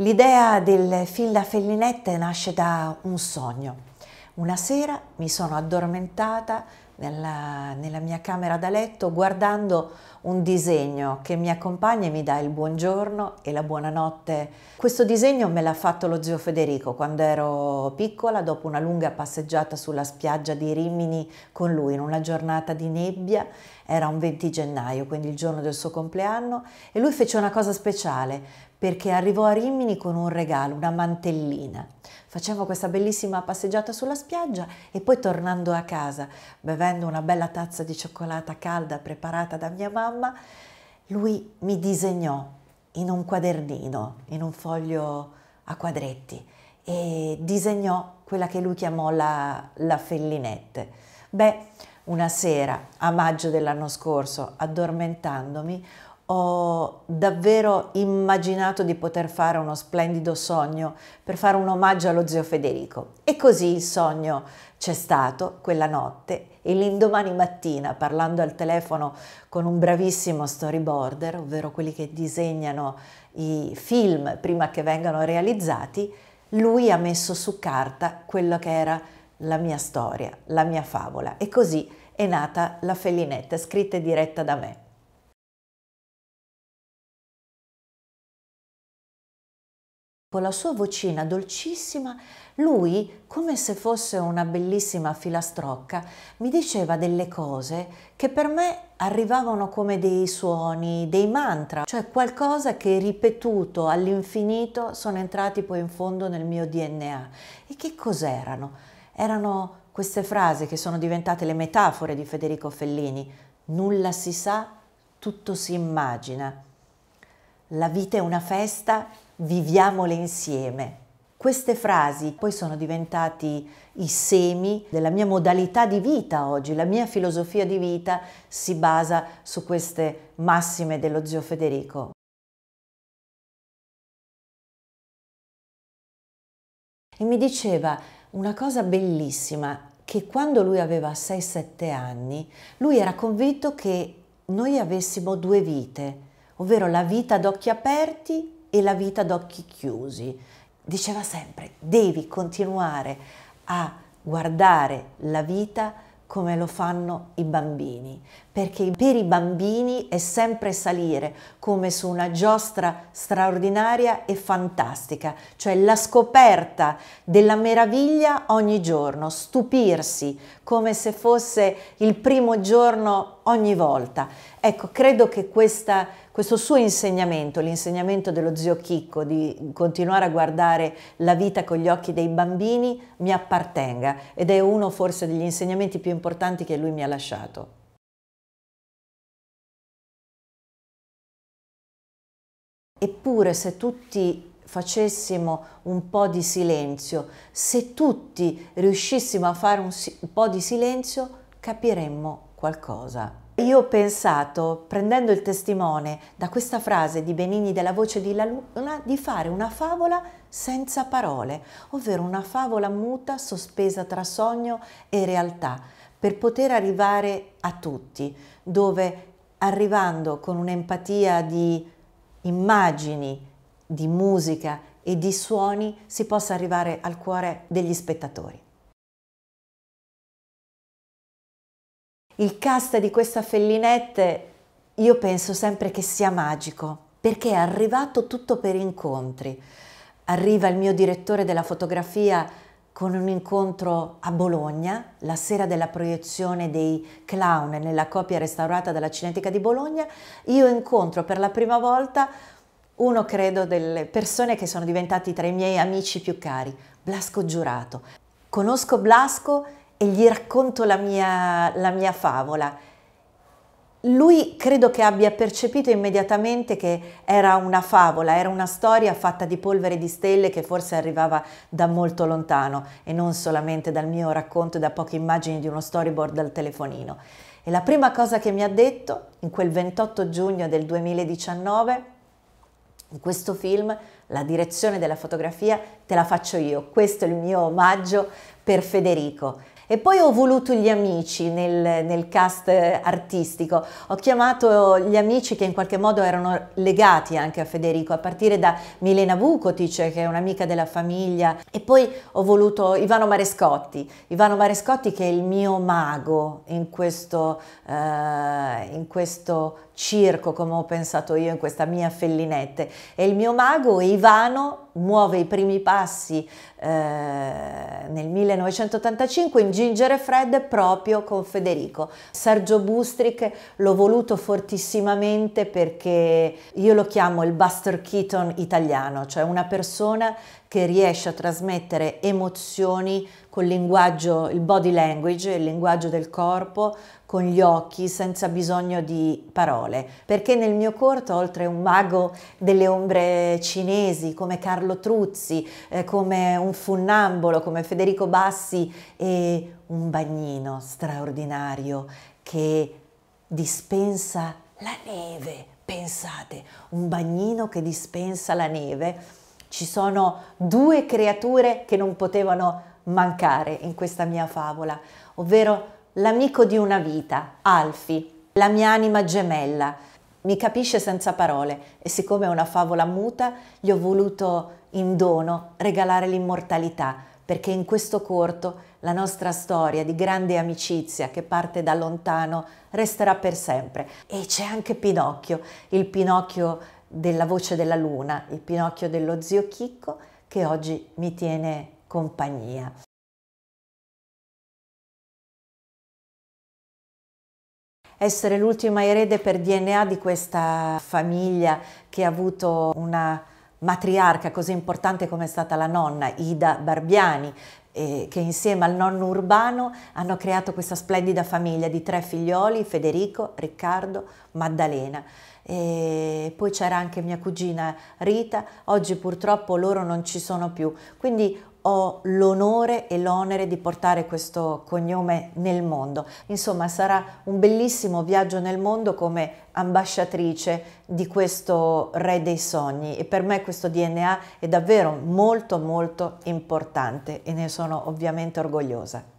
L'idea del film La Fellinette nasce da un sogno. Una sera mi sono addormentata nella, nella, mia camera da letto guardando un disegno che mi accompagna e mi dà il buongiorno e la buonanotte. Questo disegno me l'ha fatto lo zio Federico quando ero piccola, dopo una lunga passeggiata sulla spiaggia di Rimini con lui in una giornata di nebbia. Era un 20 gennaio, quindi il giorno del suo compleanno, e lui fece una cosa speciale perché arrivò a Rimini con un regalo, una mantellina Facevo questa bellissima passeggiata sulla spiaggia e poi tornando a casa, bevendo una bella tazza di cioccolata calda preparata da mia mamma, lui mi disegnò in un quadernino, in un foglio a quadretti e disegnò quella che lui chiamò la, la fellinette. Beh, una sera, a maggio dell'anno scorso, addormentandomi, ho davvero immaginato di poter fare uno splendido sogno per fare un omaggio allo zio Federico. E così il sogno c'è stato quella notte e l'indomani mattina, parlando al telefono con un bravissimo storyboarder, ovvero quelli che disegnano i film prima che vengano realizzati, lui ha messo su carta quello che era la mia storia, la mia favola. E così è nata La Fellinetta, scritta e diretta da me. Con la sua vocina dolcissima, lui, come se fosse una bellissima filastrocca, mi diceva delle cose che per me arrivavano come dei suoni, dei mantra, cioè qualcosa che ripetuto all'infinito sono entrati poi in fondo nel mio DNA. E che cos'erano? Erano queste frasi che sono diventate le metafore di Federico Fellini. Nulla si sa, tutto si immagina. La vita è una festa viviamole insieme. Queste frasi poi sono diventati i semi della mia modalità di vita oggi, la mia filosofia di vita si basa su queste massime dello zio Federico. E mi diceva una cosa bellissima, che quando lui aveva 6-7 anni, lui era convinto che noi avessimo due vite, ovvero la vita ad occhi aperti e la vita ad occhi chiusi. Diceva sempre, devi continuare a guardare la vita come lo fanno i bambini, perché per i bambini è sempre salire come su una giostra straordinaria e fantastica, cioè la scoperta della meraviglia ogni giorno, stupirsi come se fosse il primo giorno ogni volta. Ecco, credo che questa, questo suo insegnamento, l'insegnamento dello zio Chicco di continuare a guardare la vita con gli occhi dei bambini, mi appartenga ed è uno forse degli insegnamenti più importanti che lui mi ha lasciato. Eppure se tutti facessimo un po' di silenzio, se tutti riuscissimo a fare un, un po' di silenzio, capiremmo qualcosa. Io ho pensato, prendendo il testimone da questa frase di Benigni della voce di La Luna, di fare una favola senza parole, ovvero una favola muta sospesa tra sogno e realtà, per poter arrivare a tutti, dove arrivando con un'empatia di immagini, di musica e di suoni si possa arrivare al cuore degli spettatori. Il cast di questa Fellinette io penso sempre che sia magico perché è arrivato tutto per incontri. Arriva il mio direttore della fotografia con un incontro a Bologna, la sera della proiezione dei clown nella copia restaurata dalla Cinetica di Bologna, io incontro per la prima volta uno, credo, delle persone che sono diventati tra i miei amici più cari, Blasco Giurato. Conosco Blasco e gli racconto la mia, la mia favola lui credo che abbia percepito immediatamente che era una favola, era una storia fatta di polvere di stelle che forse arrivava da molto lontano e non solamente dal mio racconto e da poche immagini di uno storyboard dal telefonino. E la prima cosa che mi ha detto in quel 28 giugno del 2019, in questo film, la direzione della fotografia te la faccio io, questo è il mio omaggio per Federico e poi ho voluto gli amici nel, nel cast eh, artistico, ho chiamato gli amici che in qualche modo erano legati anche a Federico, a partire da Milena Vukotic che è un'amica della famiglia e poi ho voluto Ivano Marescotti, Ivano Marescotti che è il mio mago in questo, eh, in questo circo, come ho pensato io in questa mia fellinette. E il mio mago Ivano muove i primi passi eh, nel 1985 in Gingere Fred proprio con Federico. Sergio Bustric l'ho voluto fortissimamente perché io lo chiamo il Buster Keaton italiano, cioè una persona che riesce a trasmettere emozioni con linguaggio, il body language, il linguaggio del corpo, con gli occhi, senza bisogno di parole. Perché nel mio corto, oltre a un mago delle ombre cinesi come Carlo Truzzi, eh, come un funnambolo, come Federico Bassi, è un bagnino straordinario che dispensa la neve. Pensate, un bagnino che dispensa la neve ci sono due creature che non potevano mancare in questa mia favola, ovvero l'amico di una vita, Alfi, la mia anima gemella. Mi capisce senza parole e siccome è una favola muta, gli ho voluto in dono regalare l'immortalità, perché in questo corto la nostra storia di grande amicizia che parte da lontano resterà per sempre. E c'è anche Pinocchio, il Pinocchio della voce della luna, il Pinocchio dello zio Chicco, che oggi mi tiene compagnia. Essere l'ultima erede per DNA di questa famiglia che ha avuto una matriarca così importante come è stata la nonna, Ida Barbiani, eh, che insieme al nonno urbano hanno creato questa splendida famiglia di tre figlioli, Federico, Riccardo, Maddalena. E poi c'era anche mia cugina Rita, oggi purtroppo loro non ci sono più, quindi ho l'onore e l'onere di portare questo cognome nel mondo. Insomma, sarà un bellissimo viaggio nel mondo come ambasciatrice di questo re dei sogni e per me questo DNA è davvero molto molto importante e ne sono ovviamente orgogliosa.